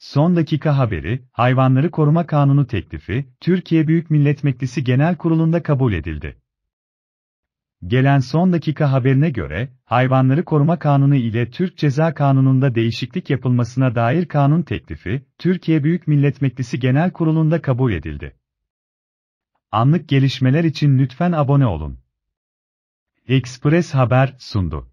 Son dakika haberi, hayvanları koruma kanunu teklifi, Türkiye Büyük Millet Meclisi Genel Kurulu'nda kabul edildi. Gelen son dakika haberine göre, hayvanları koruma kanunu ile Türk Ceza Kanunu'nda değişiklik yapılmasına dair kanun teklifi, Türkiye Büyük Millet Meclisi Genel Kurulu'nda kabul edildi. Anlık gelişmeler için lütfen abone olun. Express Haber sundu.